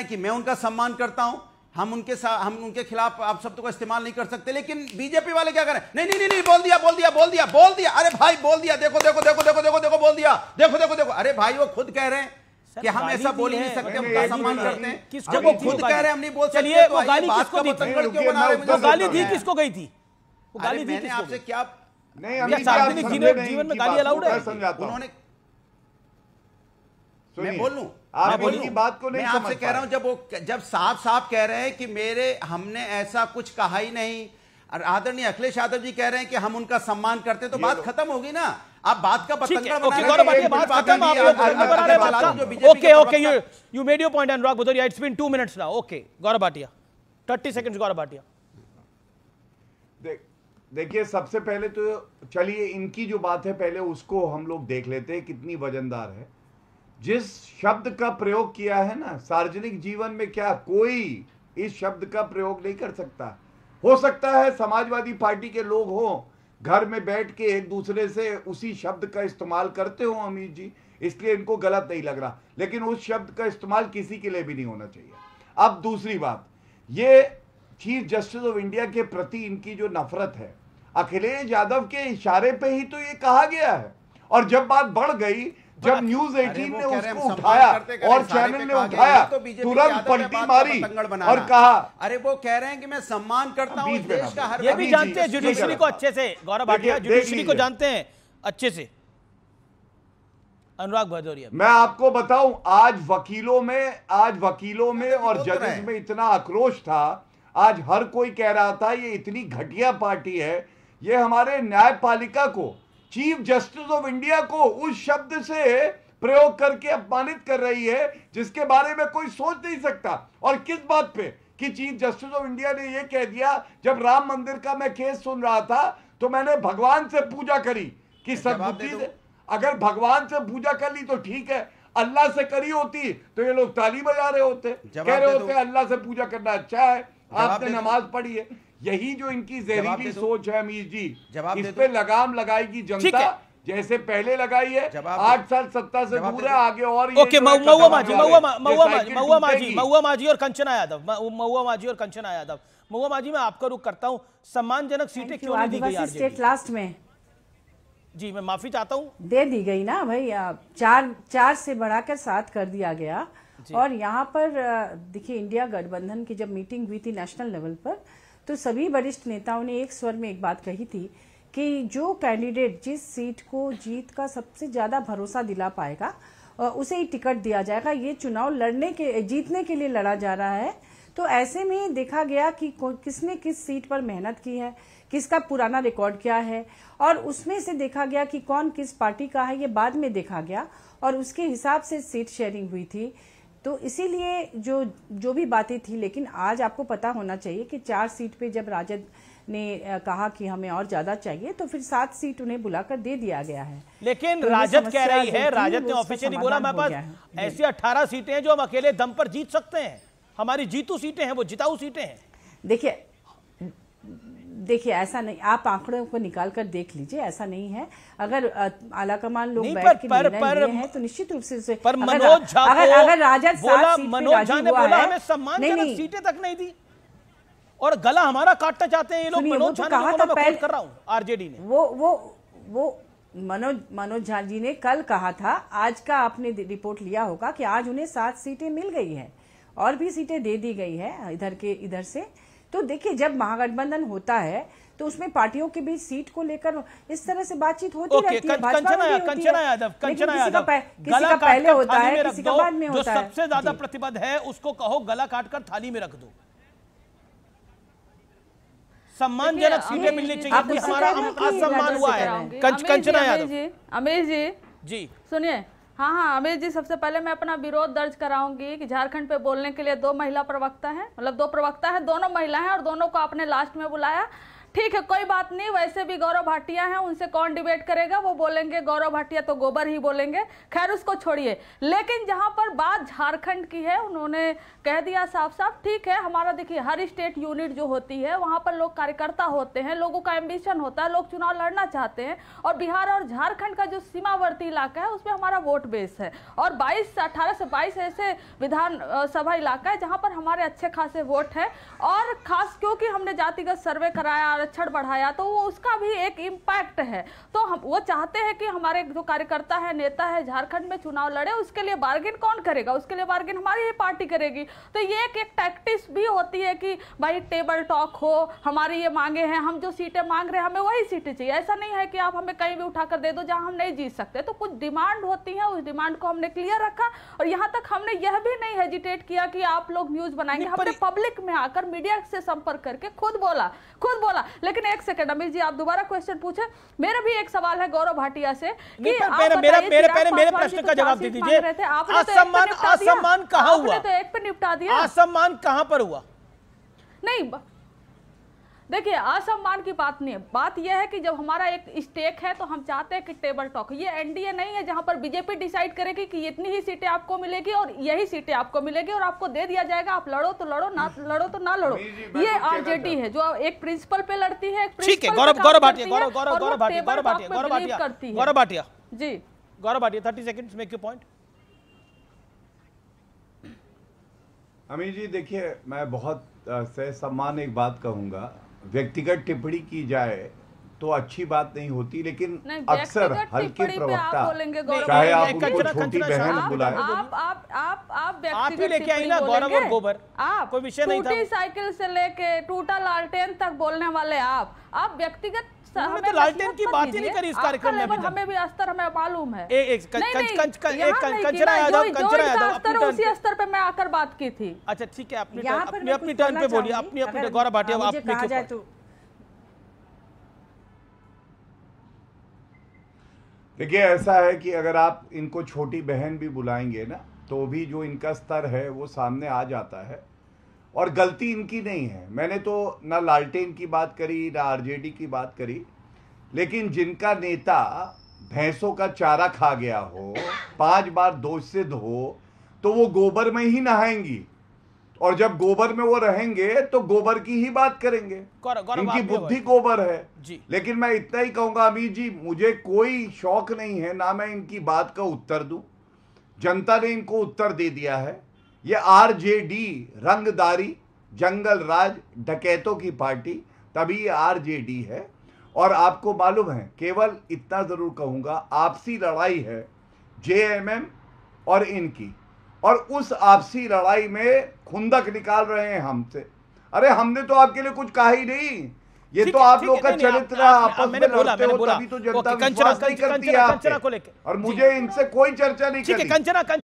है कि मैं उनका सम्मान करता हूं हम उनके साथ हम उनके खिलाफ आप सब तो को इस्तेमाल नहीं कर सकते लेकिन बीजेपी वाले क्या करें नहीं नहीं नहीं बोल दिया बोल दिया बोल दिया बोल दिया अरे भाई बोल दिया देखो देखो देखो देखो देखो देखो बोल दिया देखो देखो देखो अरे भाई वो खुद कह रहे हैं कि हम ऐसा बोल ही नहीं सकते हम उनका सम्मान करते हैं जब वो खुद कह रहे हैं हम नहीं बोल सकते तो वो गाली किसको दी वो गाली दी किसको गई थी वो गाली दी मैंने आपसे क्या नहीं सार्वजनिक जीवन में गाली अलाउड है उन्होंने मैं बोल लूं आप उनकी बात को नहीं आपसे कह रहा हूं जब वो जब साफ साफ कह रहे हैं कि मेरे हमने ऐसा कुछ कहा ही नहीं आदरणीय अखिलेश यादव जी कह रहे हैं कि हम उनका सम्मान करते तो बात खत्म होगी ना आप बात का okay point okay Gaurav Bhatia thirty second Gaurav Bhatia देखिए सबसे पहले तो चलिए इनकी जो बात है पहले उसको हम लोग देख लेते हैं कितनी वजनदार है जिस शब्द का प्रयोग किया है ना सार्वजनिक जीवन में क्या कोई इस शब्द का प्रयोग नहीं कर सकता हो सकता है समाजवादी पार्टी के लोग हो घर में बैठ के एक दूसरे से उसी शब्द का इस्तेमाल करते हो अमित जी इसलिए इनको गलत नहीं लग रहा लेकिन उस शब्द का इस्तेमाल किसी के लिए भी नहीं होना चाहिए अब दूसरी बात ये चीफ जस्टिस ऑफ इंडिया के प्रति इनकी जो नफरत है अखिलेश यादव के इशारे पे ही तो ये कहा गया है और जब बात बढ़ गई जब न्यूज 18 ने उसको उठाया और चैनल ने उठाया तो तुरंत पलटी मारी और कहा अरे वो कह रहे हैं कि मैं सम्मान करता हूँ देश का हर ये भी जानते हैं जुडिशरी को अच्छे से गौरव भाटिया जुडिशरी को जानते हैं अच्छे से अनुराग भदौरिया मैं आपको बताऊं आज वकीलों में आज वकीलों में अच्छा, तो और जजेस तो में इतना आक्रोश था आज हर कोई कह रहा था ये इतनी घटिया पार्टी है ये हमारे न्यायपालिका को चीफ जस्टिस ऑफ इंडिया को उस शब्द से प्रयोग करके अपमानित कर रही है जिसके बारे में कोई सोच नहीं सकता और किस बात पे कि चीफ जस्टिस ऑफ इंडिया ने यह कह दिया जब राम मंदिर का मैं केस सुन रहा था तो मैंने भगवान से पूजा करी कि सदबुद्धि अगर भगवान से पूजा कर ली तो ठीक है अल्लाह से करी होती तो ये लोग ताली बजा रहे होते कह रहे होते अल्लाह से पूजा करना अच्छा है आपने नमाज पढ़ी है यही जो इनकी जहरीली सोच है अमीर जी जवाब इस पे लगाम लगाएगी जनता जैसे पहले लगाई है आठ साल सत्ता से दूर है आगे और ओके महुआ मांझी महुआ मांझी महुआ मांझी और कंचना यादव महुआ माजी और कंचना यादव महुआ माजी मैं आपका रुख करता हूँ सम्मानजनक सीटें क्यों नहीं दी गई स्टेट लास्ट में जी मैं माफी चाहता हूँ दे दी गई ना भाई चार चार से बढ़ाकर सात कर दिया गया और यहाँ पर देखिए इंडिया गठबंधन की जब मीटिंग हुई थी नेशनल लेवल पर तो सभी वरिष्ठ नेताओं ने एक स्वर में एक बात कही थी कि जो कैंडिडेट जिस सीट को जीत का सबसे ज़्यादा भरोसा दिला पाएगा उसे ही टिकट दिया जाएगा ये चुनाव लड़ने के जीतने के लिए लड़ा जा रहा है तो ऐसे में देखा गया कि किसने किस सीट पर मेहनत की है किसका पुराना रिकॉर्ड क्या है और उसमें से देखा गया कि कौन किस पार्टी का है ये बाद में देखा गया और उसके हिसाब से सीट शेयरिंग हुई थी तो इसीलिए जो जो भी बातें थी लेकिन आज आपको पता होना चाहिए कि चार सीट पे जब राजद ने कहा कि हमें और ज्यादा चाहिए तो फिर सात सीट उन्हें बुलाकर दे दिया गया है लेकिन तो राजद कह रही है राजद ने ऑफिशियली बोला मेरे पास ऐसी अट्ठारह सीटें हैं जो हम अकेले दम पर जीत सकते हैं हमारी जीतू सीटें हैं वो जिताऊ सीटें हैं देखिए देखिए ऐसा नहीं आप आंकड़ों को निकाल कर देख लीजिए ऐसा नहीं है अगर आला कमान लोग बैठ के पर, पर, हैं तो निश्चित रूप से पर मनोज झा अगर, अगर राजद बोला मनोज झा ने बोला हमें सम्मानजनक सीटें तक नहीं दी और गला हमारा काटना चाहते हैं ये लोग मनोज तो झा ने तो बोला कर रहा हूँ आरजेडी ने वो वो वो मनोज मनोज झा जी ने कल कहा था आज का आपने रिपोर्ट लिया होगा कि आज उन्हें सात सीटें मिल गई है और भी सीटें दे दी गई है इधर के इधर से तो देखिए जब महागठबंधन होता है तो उसमें पार्टियों के बीच सीट को लेकर इस तरह से बातचीत होती okay, रहती है कंचना यादव कंचना यादव किसी का पहले होता है किसी का बाद में होता है सबसे ज्यादा प्रतिबद्ध है उसको कहो गला काटकर थाली में रख दो सम्मानजनक सीटें मिलनी चाहिए हमारा असम्मान हुआ है कंचना यादव अमेश जी जी सुनिए हाँ हाँ अमित जी सबसे पहले मैं अपना विरोध दर्ज कराऊंगी कि झारखंड पे बोलने के लिए दो महिला प्रवक्ता हैं मतलब दो प्रवक्ता हैं दोनों महिला हैं और दोनों को आपने लास्ट में बुलाया ठीक है कोई बात नहीं वैसे भी गौरव भाटिया हैं उनसे कौन डिबेट करेगा वो बोलेंगे गौरव भाटिया तो गोबर ही बोलेंगे खैर उसको छोड़िए लेकिन जहां पर बात झारखंड की है उन्होंने कह दिया साफ साफ ठीक है हमारा देखिए हर स्टेट यूनिट जो होती है वहां पर लोग कार्यकर्ता होते हैं लोगों का एम्बिशन होता है लोग चुनाव लड़ना चाहते हैं और बिहार और झारखंड का जो सीमावर्ती इलाका है उसमें हमारा वोट बेस है और बाईस से अठारह से बाईस ऐसे विधानसभा इलाका है जहाँ पर हमारे अच्छे खासे वोट हैं और खास क्योंकि हमने जातिगत सर्वे कराया आरक्षण बढ़ाया तो वो उसका भी एक इम्पैक्ट है तो हम वो चाहते हैं कि हमारे जो कार्यकर्ता है नेता है झारखंड में चुनाव लड़े उसके लिए बार्गेन कौन करेगा उसके लिए बार्गेन हमारी ही पार्टी करेगी तो ये एक एक टैक्टिस भी होती है कि भाई टेबल टॉक हो हमारी ये मांगे हैं हम जो सीटें मांग रहे हैं हमें वही सीटें चाहिए ऐसा नहीं है कि आप हमें कहीं भी उठाकर दे दो जहाँ हम नहीं जीत सकते तो कुछ डिमांड होती है उस डिमांड को हमने क्लियर रखा और यहाँ तक हमने यह भी नहीं हेजिटेट किया कि आप लोग न्यूज बनाएंगे हमने पब्लिक में आकर मीडिया से संपर्क करके खुद बोला खुद बोला लेकिन एक सेकंड अमित जी आप दोबारा क्वेश्चन पूछे मेरा भी एक सवाल है गौरव भाटिया से कि मेरे प्रश्न का जवाब दे दीजिए तो असम्मान असम्मान हुआ तो एक पर निपटा दिया असम्मान कहाँ पर हुआ नहीं देखिए असम्मान की बात नहीं है बात यह है कि जब हमारा एक स्टेक है तो हम चाहते हैं कि टेबल टॉक ये एनडीए नहीं है जहां पर बीजेपी डिसाइड करेगी कि इतनी ही सीटें आपको मिलेगी और यही सीटें आपको मिलेगी और आपको दे दिया जाएगा आप लड़ो तो लड़ो ना लड़ो तो ना लड़ो ये आरजेडी है जो एक प्रिंसिपल पे लड़ती है जी Gaurav Bhatia thirty second make you point Amir ji देखिए मैं बहुत से सम्मान एक बात कहूंगा व्यक्तिगत टिप्पणी की जाए तो अच्छी बात नहीं होती लेकिन अक्सर हल्के प्रवक्ता चाहे आप उनको छोटी बहन बुलाए आप ही लेके आई ना गौरव और गोबर कोई विषय नहीं था साइकिल से लेके टूटा लालटेन तक बोलने वाले आप आप व्यक्तिगत हमें तो लालटेन की बात ही नहीं करी इस कार्यक्रम में हमें भी स्तर हमें मालूम है उसी स्तर पे मैं आकर बात की थी अच्छा ठीक है अपनी अपनी टर्न पे बोलिए अपनी अपनी गौरव भाटिया आप देखिए ऐसा है कि अगर आप इनको छोटी बहन भी बुलाएंगे ना तो भी जो इनका स्तर है वो सामने आ जाता है और गलती इनकी नहीं है मैंने तो ना लालटेन की बात करी ना आरजेडी की बात करी लेकिन जिनका नेता भैंसों का चारा खा गया हो पांच बार दोष सिद्ध हो तो वो गोबर में ही नहाएंगी और जब गोबर में वो रहेंगे तो गोबर की ही बात करेंगे इनकी बुद्धि गोबर है जी। लेकिन मैं इतना ही कहूंगा अमित जी मुझे कोई शौक नहीं है ना मैं इनकी बात का उत्तर दूं जनता ने इनको उत्तर दे दिया है ये आरजेडी रंगदारी जंगल राज डकैतों की पार्टी तभी आरजेडी है और आपको मालूम है केवल इतना ज़रूर कहूंगा आपसी लड़ाई है जेएमएम और इनकी और उस आपसी लड़ाई में खुंदक निकाल रहे हैं हमसे अरे हमने तो आपके लिए कुछ कहा ही नहीं ये तो आप लोग का चरित्र आपस में लड़ते हो तभी तो जनता विश्वास नहीं करती है और मुझे इनसे कोई चर्चा नहीं करती